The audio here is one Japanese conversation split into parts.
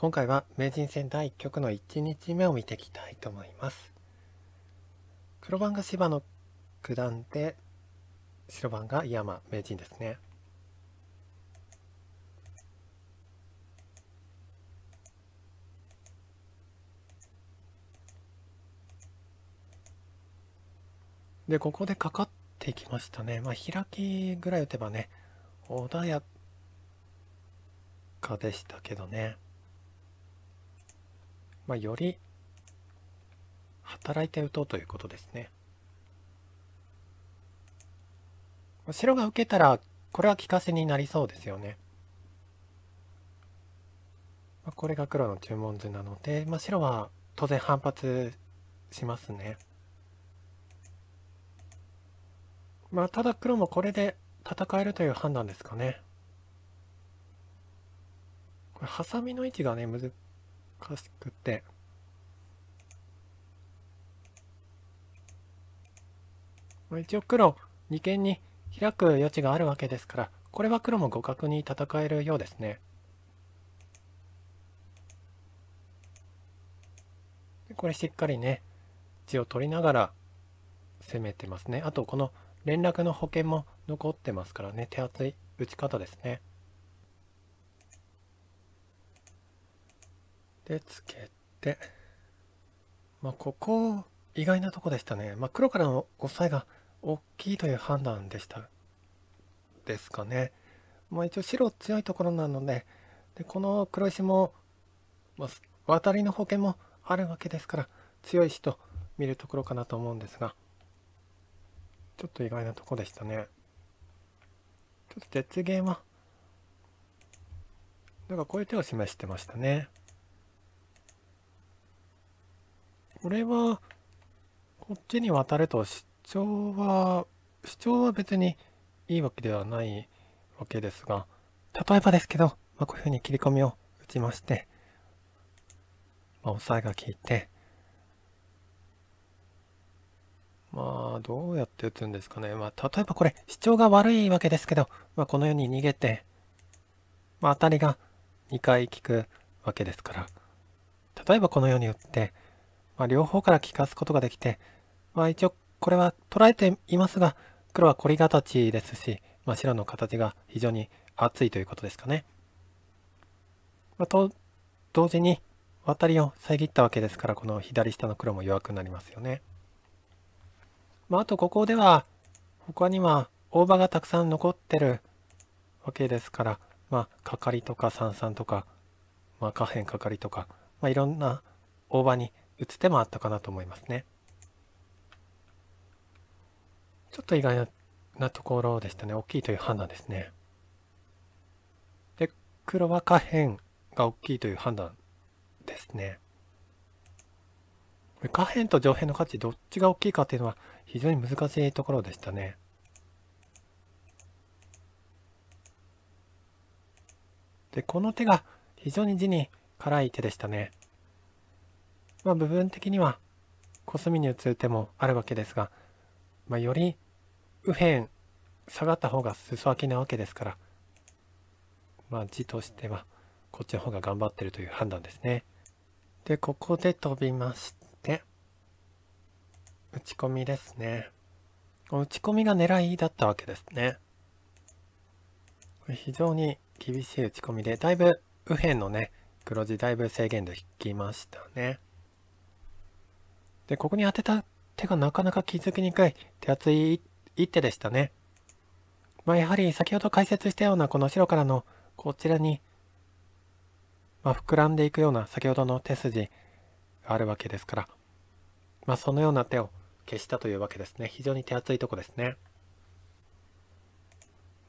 今回は名人戦第1局の1日目を見ていきたいと思います黒番が芝の九段で白番が山名人ですねでここでかかってきましたねまあ開きぐらい打てばね穏やかでしたけどねまあ、より働いて打とうということですね。白が受けたらこれは利かせになりそうですよね。まあ、これが黒の注文図なので、まあ、白は当然反発しますね。まあただ黒もこれで戦えるという判断ですかね。これハサミの位置がねかしくて、まあ、一応黒二間に開く余地があるわけですからこれは黒も互角に戦えるようですね。これしっかりね地を取りながら攻めてますね。あとこの連絡の保険も残ってますからね手厚い打ち方ですね。でつけてまあここ意外なとこでしたねまあ黒からのオフサが大きいという判断でしたですかねまあ一応白強いところなのででこの黒石も、まあ、渡りの保険もあるわけですから強い石と見るところかなと思うんですがちょっと意外なとこでしたねちょっと絶芸はなんかこういう手を示してましたねこれは、こっちに渡ると主張は、主張は別にいいわけではないわけですが、例えばですけど、まあ、こういうふうに切り込みを打ちまして、まあ、押さえが効いて、まあ、どうやって打つんですかね。まあ、例えばこれ、主張が悪いわけですけど、まあ、このように逃げて、まあ、当たりが2回効くわけですから、例えばこのように打って、まあ、両方から利かすことができて、まあ、一応これは捉えていますが黒は凝り形ですし、まあ、白の形が非常に厚いということですかね。まあ、と同時に渡りを遮ったわけですからこの左下の黒も弱くなりますよね。まあ、あとここでは他には大場がたくさん残ってるわけですから、まあ、かかりとか三々とか、まあ、下辺かかりとか、まあ、いろんな大場に打つ手もあったかなと思いますね。ちょっと意外なところでしたね。大きいという判断ですね。で、黒は下辺が大きいという判断ですね。下辺と上辺の価値どっちが大きいかというのは非常に難しいところでしたね。で、この手が非常に地に辛い手でしたね。まあ、部分的にはコスミに移つ手もあるわけですが、まあ、より右辺下がった方が裾分けなわけですから、まあ、地としてはこっちの方が頑張ってるという判断ですね。でここで飛びまして打ち込みですね。打ち込みが狙いだったわけですね。非常に厳しい打ち込みでだいぶ右辺のね黒地だいぶ制限できましたね。で、ここに当てた手がなかなか気づきにくい手厚い一手でしたね。まあ、やはり先ほど解説したようなこの白からのこちらに、まあ、膨らんでいくような先ほどの手筋があるわけですから、まあ、そのような手を消したというわけですね。非常に手厚いとこですね。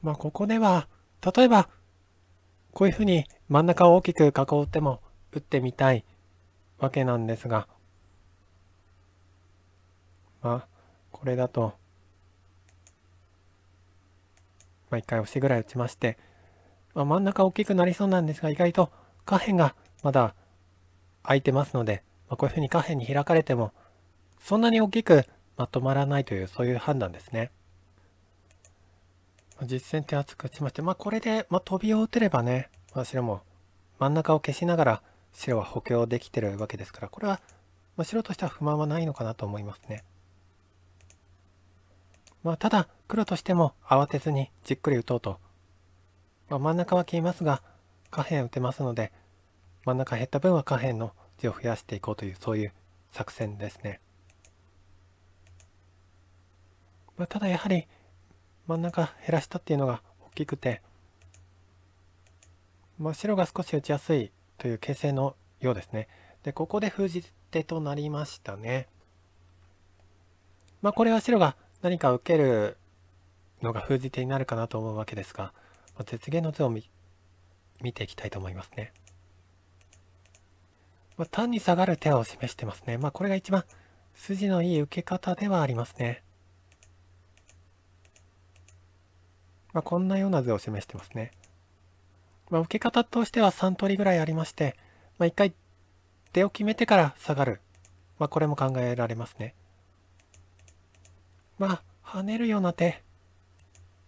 まあ、ここでは、例えば、こういうふうに真ん中を大きく囲っても打ってみたいわけなんですが、まあ、これだと、まあ、1回オシぐらい打ちまして、まあ、真ん中大きくなりそうなんですが、意外と下辺がまだ空いてますので、まあ、こういうふうに下辺に開かれても、そんなに大きくまとまらないという、そういう判断ですね。実戦手厚く打ちまして、まあ、これで、まあ、飛びを打てればね、まあ、白も真ん中を消しながら白は補強できてるわけですから、これは、まあ、白としては不満はないのかなと思いますね。まあ、ただ黒としても慌てずにじっくり打とうと、まあ、真ん中は消えますが下辺打てますので真ん中減った分は下辺の地を増やしていこうというそういう作戦ですね、まあ、ただやはり真ん中減らしたっていうのが大きくて、まあ、白が少し打ちやすいという形勢のようですねでここで封じ手となりましたねまあこれは白が何か受けるのが封じ手になるかなと思うわけですが、まあ、絶言の図を見ていきたいと思いますね。まあ、単に下がる手を示してますね。まあ、これが一番筋のいい受け方ではありますね。まあ、こんなような図を示してますね。まあ、受け方としては3通りぐらいありまして、まあ、1回出を決めてから下がる。まあ、これも考えられますね。まあ、跳ねるような手。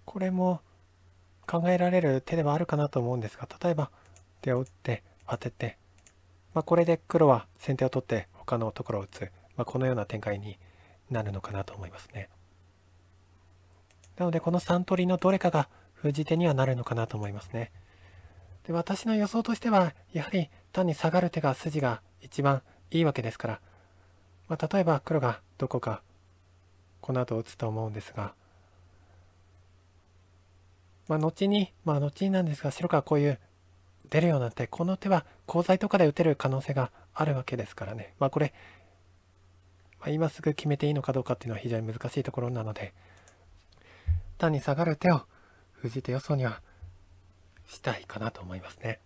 これも考えられる手ではあるかなと思うんですが、例えば手を打って当てて、まあ、これで黒は先手を取って他のところを打つ、まあ、このような展開になるのかなと思いますね。なのでこの3通りのどれかが封じ手にはなるのかなと思いますね。で私の予想としてはやはり単に下がる手が筋が一番いいわけですから、まあ、例えば黒がどこかこの後打つと思うんですが、まあ、後に、まあ、後になんですが白からこういう出るようになってこの手はコ材とかで打てる可能性があるわけですからね、まあ、これ、まあ、今すぐ決めていいのかどうかっていうのは非常に難しいところなので単に下がる手を封じて予想にはしたいかなと思いますね。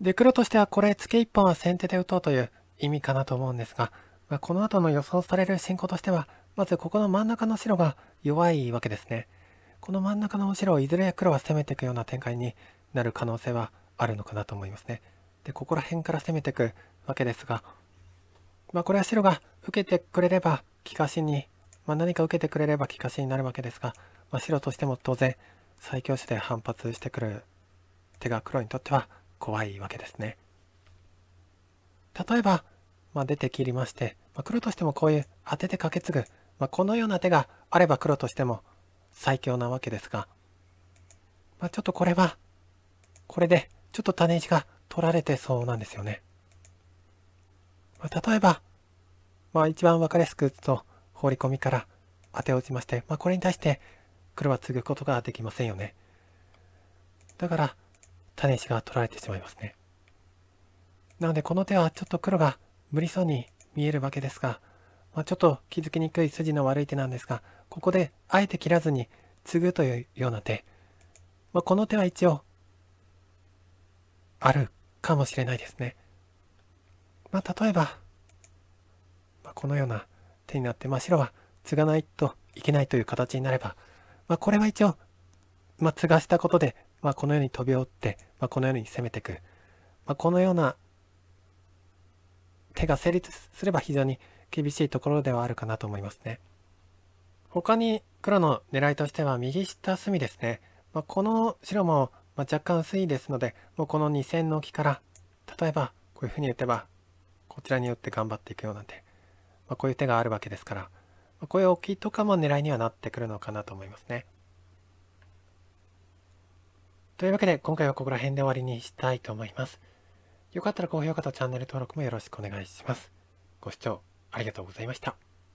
で黒としてはこれツケ1本は先手で打とうという意味かなと思うんですが、まあ、この後の予想される進行としてはまずここの真ん中の白が弱いわけですね。この真ん中の白をいずれ黒は攻めていくような展開になる可能性はあるのかなと思いますね。で、ここら辺から攻めていくわけですが、まあこれは白が受けてくれれば利かしに、まあ何か受けてくれれば利かしになるわけですが、まあ、白としても当然最強手で反発してくる手が黒にとっては怖いわけですね。例えば、まあ、出て切りまして、まあ、黒としてもこういう当ててかけ継ぐまあ、このような手があれば黒としても最強なわけですが、まあ、ちょっとこれは、これでちょっと種石が取られてそうなんですよね。まあ、例えば、まあ一番わかりやすく打つと放り込みから当て落ちまして、まあ、これに対して黒は継ぐことができませんよね。だから種石が取られてしまいますね。なのでこの手はちょっと黒が無理そうに見えるわけですが、まあ、ちょっと気づきにくい筋の悪い手なんですが、ここであえて切らずに継ぐというような手。まあ、この手は一応、あるかもしれないですね。まあ、例えば、まあ、このような手になって、まあ、白は継がないといけないという形になれば、まあ、これは一応、まあ、継がしたことで、まあ、このように飛び降って、まあ、このように攻めていく。まあ、このような手が成立すれば非常に厳しいところではあるかなと思いますね。他に黒の狙いとしては右下隅ですね。まあ、この白も若干薄いですので、もうこの2線の木から、例えばこういうふうに打てば、こちらに打って頑張っていくようなんて、まあ、こういう手があるわけですから、まあ、こういう置きとかも狙いにはなってくるのかなと思いますね。というわけで今回はここら辺で終わりにしたいと思います。よかったら高評価とチャンネル登録もよろしくお願いします。ご視聴ありがとうございました。